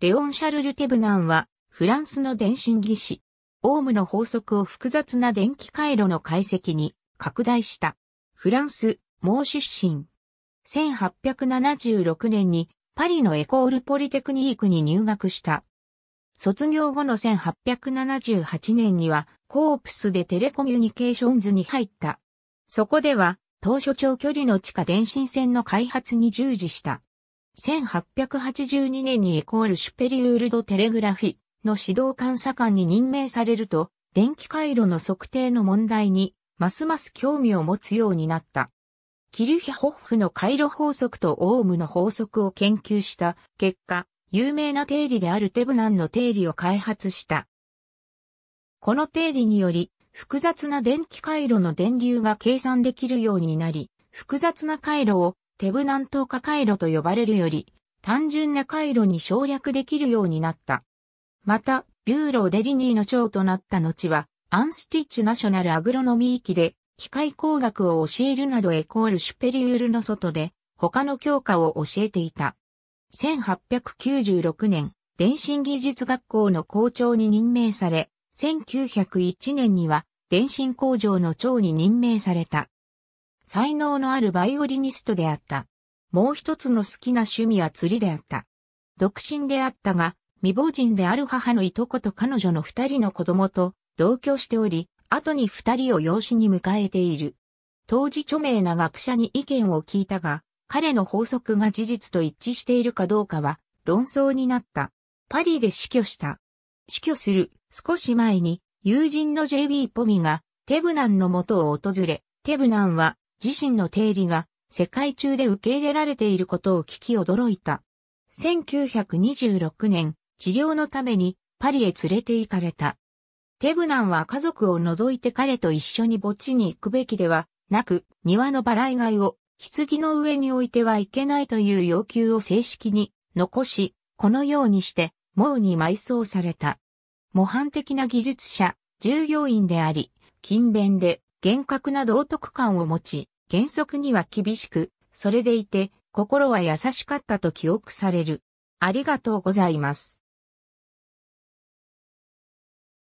レオン・シャルル・テブナンは、フランスの電信技師。オームの法則を複雑な電気回路の解析に拡大した。フランス、モー出身。1876年にパリのエコールポリテクニークに入学した。卒業後の1878年にはコープスでテレコミュニケーションズに入った。そこでは当初長距離の地下電信線の開発に従事した。1882年にエコールシュペリウールドテレグラフィの指導監査官に任命されると、電気回路の測定の問題に、ますます興味を持つようになった。キルヒホッフの回路法則とオームの法則を研究した結果、有名な定理であるテブナンの定理を開発した。この定理により、複雑な電気回路の電流が計算できるようになり、複雑な回路をテブナント化回路と呼ばれるより、単純な回路に省略できるようになった。また、ビューロー・デリニーの長となった後は、アンスティッチ・ナショナル・アグロノミー機で、機械工学を教えるなどエコール・シュペリュールの外で、他の教科を教えていた。1896年、電信技術学校の校長に任命され、1901年には電信工場の長に任命された。才能のあるバイオリニストであった。もう一つの好きな趣味は釣りであった。独身であったが、未亡人である母のいとこと彼女の二人の子供と同居しており、後に二人を養子に迎えている。当時著名な学者に意見を聞いたが、彼の法則が事実と一致しているかどうかは論争になった。パリで死去した。死去する少し前に友人の JB ポミがテブナンの元を訪れ、テブナンは自身の定理が世界中で受け入れられていることを聞き驚いた。1926年、治療のためにパリへ連れて行かれた。テブナンは家族を除いて彼と一緒に墓地に行くべきではなく、庭のバラ以外を棺の上に置いてはいけないという要求を正式に残し、このようにして、モウに埋葬された。模範的な技術者、従業員であり、勤勉で、厳格な道徳観を持ち、原則には厳しく、それでいて、心は優しかったと記憶される。ありがとうございます。